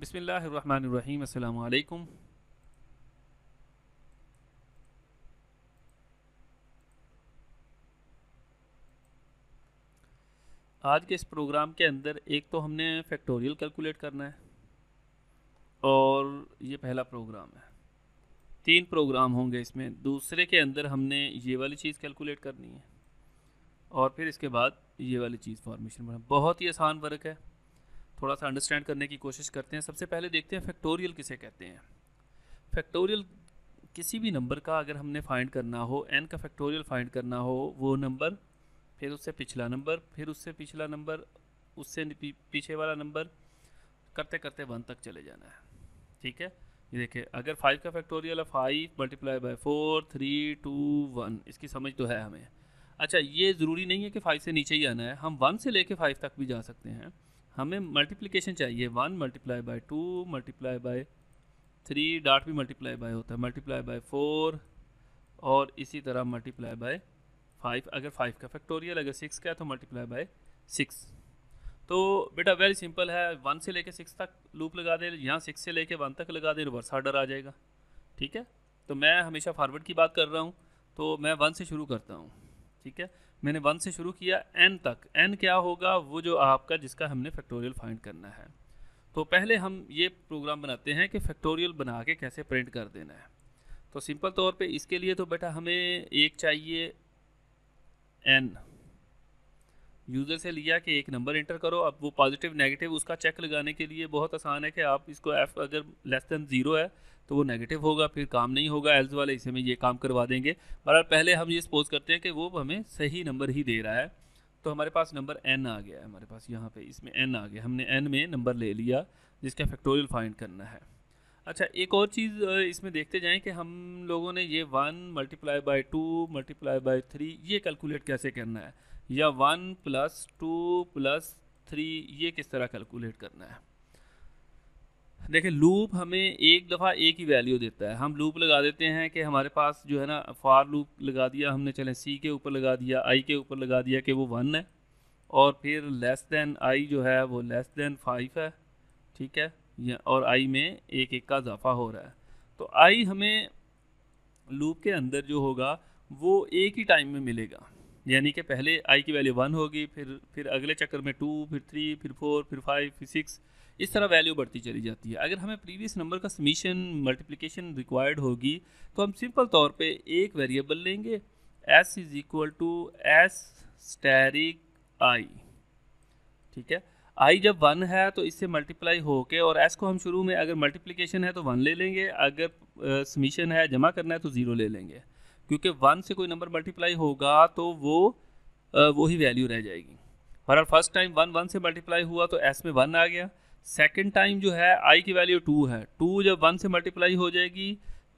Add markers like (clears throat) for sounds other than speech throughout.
बिसमीम् अल्लाम आज के इस प्रोग्राम के अंदर एक तो हमने फैक्टोरियल कैलकुलेट करना है और ये पहला प्रोग्राम है तीन प्रोग्राम होंगे इसमें दूसरे के अंदर हमने ये वाली चीज़ कैलकुलेट करनी है और फिर इसके बाद ये वाली चीज़ फॉर्मेशन बना बहुत ही आसान वर्क है थोड़ा सा अंडरस्टैंड करने की कोशिश करते हैं सबसे पहले देखते हैं फैक्टोरियल किसे कहते हैं फैक्टोरियल किसी भी नंबर का अगर हमने फाइंड करना हो एन का फैक्टोरियल फाइंड करना हो वो नंबर फिर उससे पिछला नंबर फिर उससे पिछला नंबर उससे पीछे वाला नंबर करते करते वन तक चले जाना है ठीक है ये देखिए अगर फाइव का फैक्टोरियल है five multiply by four three two one इसकी समझ तो है हमें अच्छा ये ज़रूरी नहीं है कि फाइव से नीचे ही आना है हम वन से लेके फाइव तक भी जा सकते हैं हमें मल्टीप्लिकेशन चाहिए one multiply by two multiply by three dot भी मल्टीप्लाई बाय होता है मल्टीप्लाई बाय फोर और इसी तरह मल्टीप्लाई बाय फाइव अगर फाइव का फैक्टोरियल अगर सिक्स का है तो मल्टीप्लाई बाय सिक्स तो बेटा वेरी सिंपल है वन से लेके सिक्स तक लूप लगा दे यहाँ सिक्स से लेके वन तक लगा दे रिवर्स आर्डर आ जाएगा ठीक है तो मैं हमेशा फॉरवर्ड की बात कर रहा हूँ तो मैं वन से शुरू करता हूँ ठीक है मैंने वन से शुरू किया एन तक एन क्या होगा वो जो आपका जिसका हमने फैक्टोरियल फाइंड करना है तो पहले हम ये प्रोग्राम बनाते हैं कि फैक्टोरियल बना के कैसे प्रिंट कर देना है तो सिंपल तौर पे इसके लिए तो बेटा हमें एक चाहिए एन यूज़र से लिया कि एक नंबर इंटर करो अब वो पॉजिटिव नेगेटिव उसका चेक लगाने के लिए बहुत आसान है कि आप इसको एफ अगर लेस दैन ज़ीरो है तो वो नेगेटिव होगा फिर काम नहीं होगा एल्स वाले इसे में ये काम करवा देंगे बहरहाल पहले हम ये सपोज करते हैं कि वो हमें सही नंबर ही दे रहा है तो हमारे पास नंबर एन आ गया है हमारे पास यहाँ पे इसमें एन आ गया हमने एन में नंबर ले लिया जिसका फैक्टोरियल फाइंड करना है अच्छा एक और चीज़ इसमें देखते जाएँ कि हम लोगों ने ये one multiply by two multiply by three ये कैलकुलेट कैसे करना है या one plus two plus three ये किस तरह कैलकुलेट करना है देखिए लूप हमें एक दफ़ा एक ही वैल्यू देता है हम लूप लगा देते हैं कि हमारे पास जो है ना फार लूप लगा दिया हमने चले सी के ऊपर लगा दिया आई के ऊपर लगा दिया कि वो वन है और फिर लेस दैन आई जो है वो लेस दैन फाइव है ठीक है या और आई में एक एक का इजाफा हो रहा है तो आई हमें लूप के अंदर जो होगा वो एक ही टाइम में मिलेगा यानी कि पहले आई की वैल्यू वन होगी फिर फिर अगले चक्कर में टू फिर थ्री फिर फोर फिर फाइव फिर सिक्स इस तरह वैल्यू बढ़ती चली जाती है अगर हमें प्रीवियस नंबर का समीशन मल्टीप्लिकेशन रिक्वायर्ड होगी तो हम सिंपल तौर पे एक वेरिएबल लेंगे S is equal to S asterisk I ठीक है आई जब वन है तो इससे मल्टीप्लाई होके और एस को हम शुरू में अगर मल्टीप्लिकेशन है तो वन ले लेंगे अगर समीशन है जमा करना है तो ज़ीरो ले लेंगे क्योंकि वन से कोई नंबर मल्टीप्लाई होगा तो वो वही वैल्यू रह जाएगी फर फर्स्ट टाइम वन वन से मल्टीप्लाई हुआ तो एस में वन आ गया सेकेंड टाइम जो है आई की वैल्यू टू है टू जब वन से मल्टीप्लाई हो जाएगी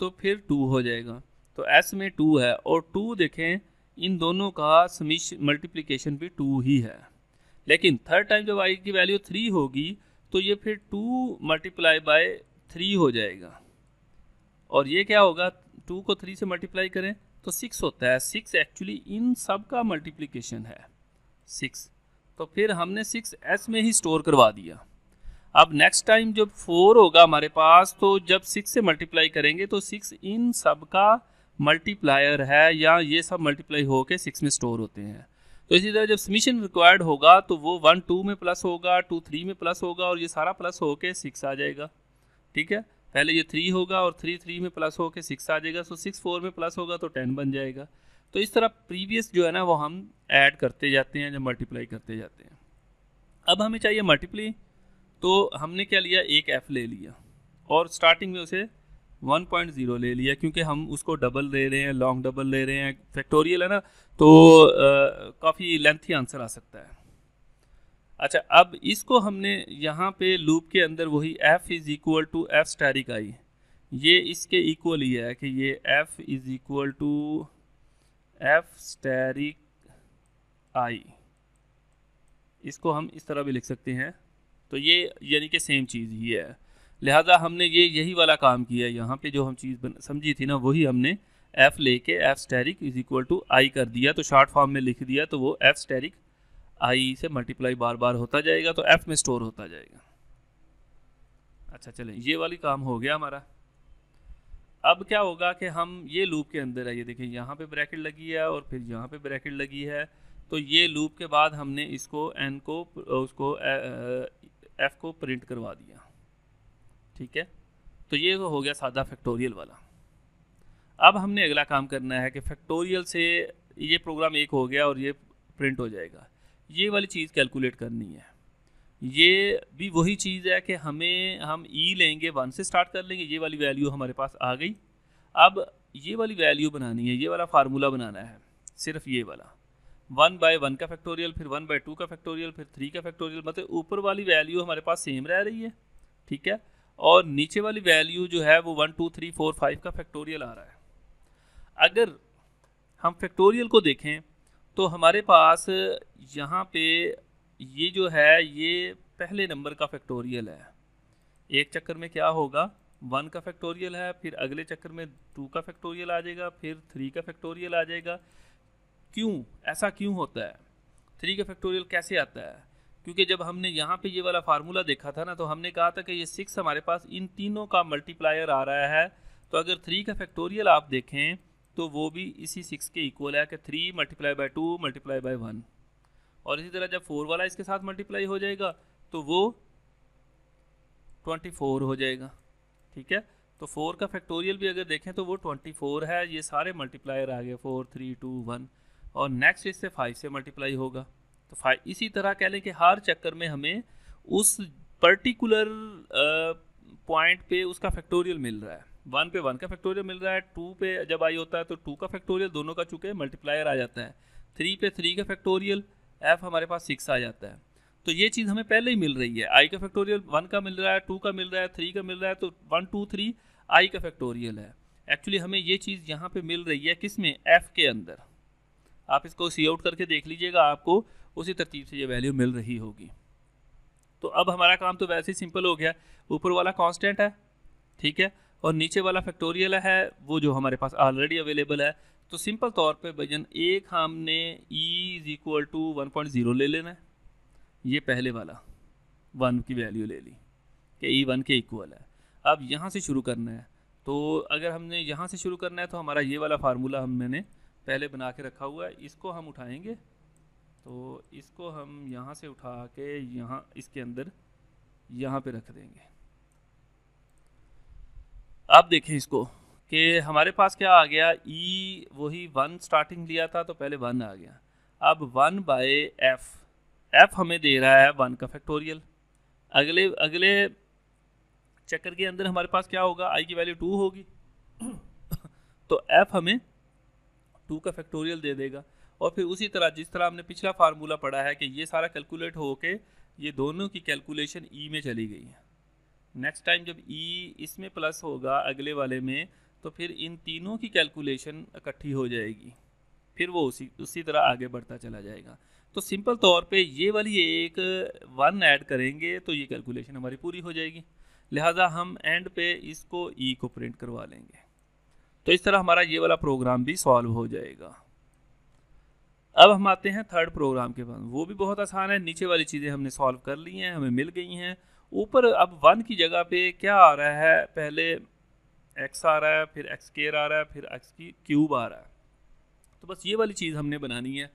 तो फिर टू हो जाएगा तो एस में टू है और टू देखें इन दोनों का समीश मल्टीप्लीकेशन भी टू ही है लेकिन थर्ड टाइम जब आई की वैल्यू थ्री होगी तो ये फिर टू मल्टीप्लाई बाय थ्री हो जाएगा और ये क्या होगा टू को थ्री से मल्टीप्लाई करें तो सिक्स होता है सिक्स एक्चुअली इन सब का मल्टीप्लीकेशन है सिक्स तो फिर हमने सिक्स एस में ही स्टोर करवा दिया अब नेक्स्ट टाइम जब फोर होगा हमारे पास तो जब सिक्स से मल्टीप्लाई करेंगे तो सिक्स इन सब का मल्टीप्लायर है या ये सब मल्टीप्लाई होके सिक्स में स्टोर होते हैं तो इसी तरह जब समीशन रिक्वायर्ड होगा तो वो वन टू में प्लस होगा टू थ्री में प्लस होगा और ये सारा प्लस होके सिक्स आ जाएगा ठीक है पहले ये थ्री होगा और थ्री थ्री में प्लस होके सिक्स आ जाएगा सो सिक्स फोर में प्लस होगा तो टेन बन जाएगा तो इस तरह प्रीवियस जो है ना वो हम ऐड करते जाते हैं जब मल्टीप्लाई करते जाते हैं अब हमें चाहिए मल्टीप्ली तो हमने क्या लिया एक एफ़ ले लिया और स्टार्टिंग में उसे 1.0 ले लिया क्योंकि हम उसको डबल ले रहे हैं लॉन्ग डबल ले रहे हैं फैक्टोरियल है ना तो काफ़ी लेंथी आंसर आ सकता है अच्छा अब इसको हमने यहाँ पे लूप के अंदर वही f is equal to F asterisk I ये इसके इक्वल ही है कि ये f is equal to F asterisk I इसको हम इस तरह भी लिख सकते हैं तो ये यानी कि सेम चीज़ ही है लिहाजा हमने ये यही वाला काम किया यहाँ पे जो हम चीज़ समझी थी ना वही हमने एफ़ लेके F asterisk is equal to I कर दिया तो शार्ट फॉर्म में लिख दिया तो वो एफ़ स्टेरिक आई से मल्टीप्लाई बार बार होता जाएगा तो एफ़ में स्टोर होता जाएगा अच्छा चले ये वाली काम हो गया हमारा अब क्या होगा कि हम ये लूप के अंदर आइए ये देखें यहाँ पे ब्रैकेट लगी है और फिर यहाँ पे ब्रैकेट लगी है तो ये लूप के बाद हमने इसको एन को उसको एफ को प्रिंट करवा दिया ठीक है तो ये हो गया सादा फैक्टोरियल वाला अब हमने अगला काम करना है कि फैक्टोरियल से ये प्रोग्राम एक हो गया और ये प्रिंट हो जाएगा ये वाली चीज़ कैलकुलेट करनी है ये भी वही चीज़ है कि हमें हम ई e लेंगे वन से स्टार्ट कर लेंगे ये वाली वैल्यू हमारे पास आ गई अब ये वाली वैल्यू बनानी है ये वाला फार्मूला बनाना है सिर्फ ये वाला वन बाय वन का फैक्टोरियल फिर वन बाय टू का फैक्टोरियल फिर थ्री का फैक्टोरियल मतलब ऊपर वाली वैल्यू हमारे पास सेम रह रही है ठीक है और नीचे वाली वैल्यू जो है वो one two three four five का फैक्टोरियल आ रहा है अगर हम फैक्टोरियल को देखें तो हमारे पास यहाँ पे ये जो है ये पहले नंबर का फैक्टोरियल है एक चक्कर में क्या होगा वन का फैक्टोरियल है फिर अगले चक्कर में टू का फैक्टोरियल आ जाएगा फिर थ्री का फैक्टोरियल आ जाएगा क्यों ऐसा क्यों होता है थ्री का फैक्टोरियल कैसे आता है क्योंकि जब हमने यहाँ पे ये वाला फार्मूला देखा था ना तो हमने कहा था कि ये सिक्स हमारे पास इन तीनों का मल्टीप्लायर आ रहा है तो अगर थ्री का फैक्टोरियल आप देखें तो वो भी इसी सिक्स के इक्वल है कि three multiply by two multiply by one और इसी तरह जब फोर वाला इसके साथ मल्टीप्लाई हो जाएगा तो वो ट्वेंटी फोर हो जाएगा ठीक है तो फोर का फैक्टोरियल भी अगर देखें तो वो ट्वेंटी फोर है ये सारे मल्टीप्लायर आ गए फोर थ्री टू वन और नेक्स्ट इससे फाइव से मल्टीप्लाई होगा तो फाइव इसी तरह कह लें कि हर चक्कर में हमें उस पर्टिकुलर पॉइंट पे उसका फैक्टोरियल मिल रहा है वन पे वन का फैक्टोरियल मिल रहा है टू पे जब आई होता है तो टू का फैक्टोरियल दोनों का चूँकि मल्टीप्लायर आ जाता है थ्री पे थ्री का फैक्टोरियल एफ हमारे पास सिक्स आ जाता है तो ये चीज़ हमें पहले ही मिल रही है आई का फैक्टोरियल वन का मिल रहा है टू का मिल रहा है थ्री का मिल रहा है तो वन टू थ्री आई का फैक्टोरियल है एक्चुअली हमें ये चीज़ यहाँ पर मिल रही है किस में एफ के अंदर आप इसको सी आउट करके देख लीजिएगा आपको उसी तरतीब से ये वैल्यू मिल रही होगी तो अब हमारा काम तो वैसे ही सिंपल हो गया ऊपर वाला कांस्टेंट है ठीक है और नीचे वाला फैक्टोरियल है वो जो हमारे पास ऑलरेडी अवेलेबल है तो सिंपल तौर पे भजन एक हमने E is equal to one point zero ले लेना है ये पहले वाला वन की वैल्यू ले ली कि ई e वन के इक्वल है अब यहाँ से शुरू करना है तो अगर हमने यहाँ से शुरू करना है तो हमारा ये वाला फार्मूला हमने पहले बना के रखा हुआ है इसको हम उठाएंगे तो इसको हम यहाँ से उठा के यहाँ इसके अंदर यहाँ पे रख देंगे आप देखें इसको कि हमारे पास क्या आ गया ई e वही वन स्टार्टिंग लिया था तो पहले वन आ गया अब वन बाय एफ एफ हमें दे रहा है वन का फैक्टोरियल अगले अगले चक्कर के अंदर हमारे पास क्या होगा आई की वैल्यू टू होगी (coughs) तो एफ हमें टू का फैक्टोरियल दे देगा और फिर उसी तरह जिस तरह हमने पिछला फार्मूला पढ़ा है कि ये सारा कैलकुलेट होके ये दोनों की कैलकुलेशन ई e में चली गई है नेक्स्ट टाइम जब ई e इसमें प्लस होगा अगले वाले में तो फिर इन तीनों की कैलकुलेशन इकट्ठी हो जाएगी फिर वो उसी उसी तरह आगे बढ़ता चला जाएगा तो सिंपल तौर पे ये वाली एक वन ऐड करेंगे तो ये कैलकुलेशन हमारी पूरी हो जाएगी लिहाजा हम एंड पे इसको ई e को प्रिंट करवा लेंगे तो इस तरह हमारा ये वाला प्रोग्राम भी सॉल्व हो जाएगा अब हम आते हैं थर्ड प्रोग्राम के पास वो भी बहुत आसान है नीचे वाली चीज़ें हमने सॉल्व कर ली हैं हमें मिल गई हैं ऊपर अब वन की जगह पे क्या आ रहा है पहले एक्स आ रहा है फिर एक्स केयर आ रहा है फिर एक्स की क्यूब आ रहा है तो बस ये वाली चीज़ हमने बनानी है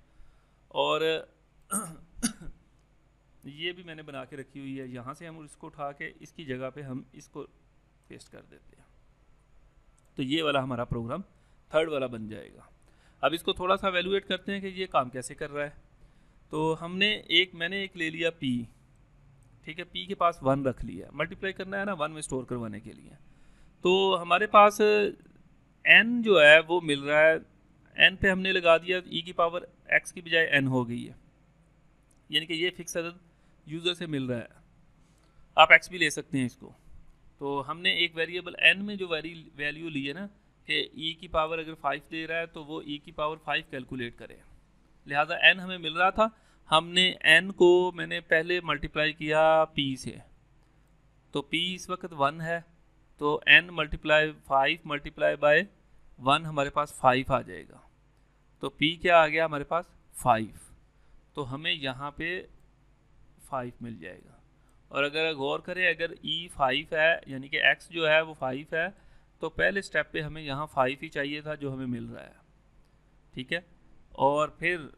और (clears throat) ये भी मैंने बना के रखी हुई है यहाँ से हम इसको उठा के इसकी जगह पे हम इसको पेस्ट कर देते हैं तो ये वाला हमारा प्रोग्राम थर्ड वाला बन जाएगा अब इसको थोड़ा सा वैल्यूएट करते हैं कि ये काम कैसे कर रहा है तो हमने एक मैंने एक ले लिया पी ठीक है पी के पास वन रख लिया मल्टीप्लाई करना है ना वन में स्टोर करवाने के लिए तो हमारे पास एन जो है वो मिल रहा है एन पे हमने लगा दिया ई e की पावर एक्स की बजाय एन हो गई है यानी कि ये फिक्स अदर यूज़र से मिल रहा है आप एक्स भी ले सकते हैं इसको तो हमने एक वेरिएबल एन में जो वेरी वैल्यू ली है ना कि ई e की पावर अगर फाइव दे रहा है तो वो ई e की पावर फाइव कैलकुलेट करे लिहाजा एन हमें मिल रहा था हमने एन को मैंने पहले मल्टीप्लाई किया पी से तो पी इस वक्त वन है तो N multiply five multiply by one हमारे पास फाइव आ जाएगा तो पी क्या आ गया हमारे पास फाइव तो हमें यहाँ पे फाइव मिल जाएगा और अगर गौर करें अगर ई e फाइव है यानी कि एक्स जो है वो फाइव है तो पहले स्टेप पे हमें यहाँ फाइव ही चाहिए था जो हमें मिल रहा है ठीक है और फिर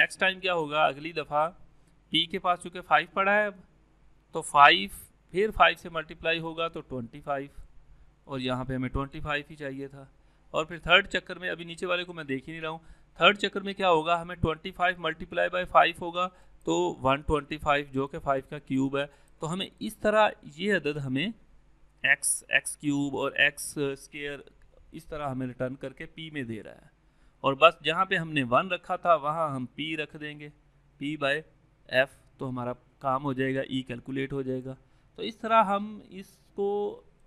नेक्स्ट टाइम क्या होगा अगली दफ़ा ई के पास चूँकि फाइव पड़ा है तो फाइव फिर फाइव से मल्टीप्लाई होगा तो ट्वेंटी फाइव और यहाँ पे हमें ट्वेंटी फाइव ही चाहिए था और फिर थर्ड चक्कर में अभी नीचे वाले को मैं देख ही नहीं रहा हूँ थर्ड चक्कर में क्या होगा हमें twenty five multiply by five होगा तो वन ट्वेंटी फाइव जो कि फाइव का क्यूब है तो हमें इस तरह ये अदद हमें एक्स एक्स क्यूब और एक्स स्केयर इस तरह हमें रिटर्न करके पी में दे रहा है और बस जहाँ पे हमने वन रखा था वहाँ हम पी रख देंगे पी बाय एफ तो हमारा काम हो जाएगा ई e कैलकुलेट हो जाएगा तो इस तरह हम इसको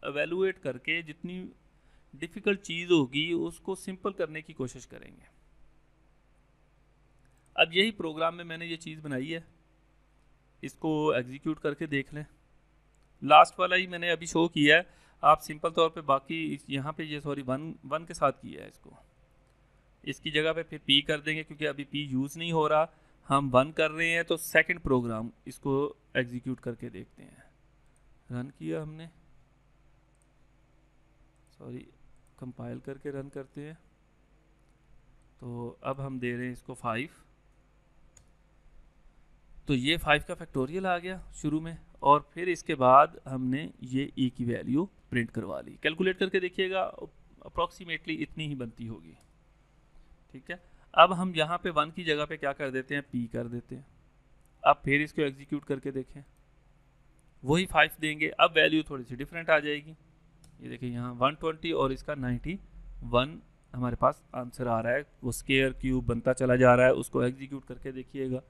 एवेलुएट करके जितनी डिफ़िकल्ट चीज़ होगी उसको सिंपल करने की कोशिश करेंगे अब यही प्रोग्राम में मैंने ये चीज़ बनाई है इसको एग्जीक्यूट करके देख लें लास्ट वाला ही मैंने अभी शो किया है आप सिंपल तौर पे बाकी यहाँ पे ये सॉरी वन वन के साथ किया है इसको इसकी जगह पे फिर पी कर देंगे क्योंकि अभी पी यूज़ नहीं हो रहा हम वन कर रहे हैं तो सेकंड प्रोग्राम इसको एग्जीक्यूट करके देखते हैं रन किया हमने सॉरी कंपाइल करके रन करते हैं तो अब हम दे रहे हैं इसको फाइव तो ये फाइव का फैक्टोरियल आ गया शुरू में और फिर इसके बाद हमने ये ई e की वैल्यू प्रिंट करवा ली कैलकुलेट करके देखिएगा अप्रॉक्सीमेटली इतनी ही बनती होगी ठीक है अब हम यहाँ पे वन की जगह पे क्या कर देते हैं पी कर देते हैं अब फिर इसको एग्जीक्यूट करके देखें वही फाइव देंगे अब वैल्यू थोड़ी सी डिफरेंट आ जाएगी ये देखिए यहाँ वन ट्वेंटी और इसका नाइन्टी वन हमारे पास आंसर आ रहा है वो स्केयर क्यूब बनता चला जा रहा है उसको एग्जीक्यूट करके देखिएगा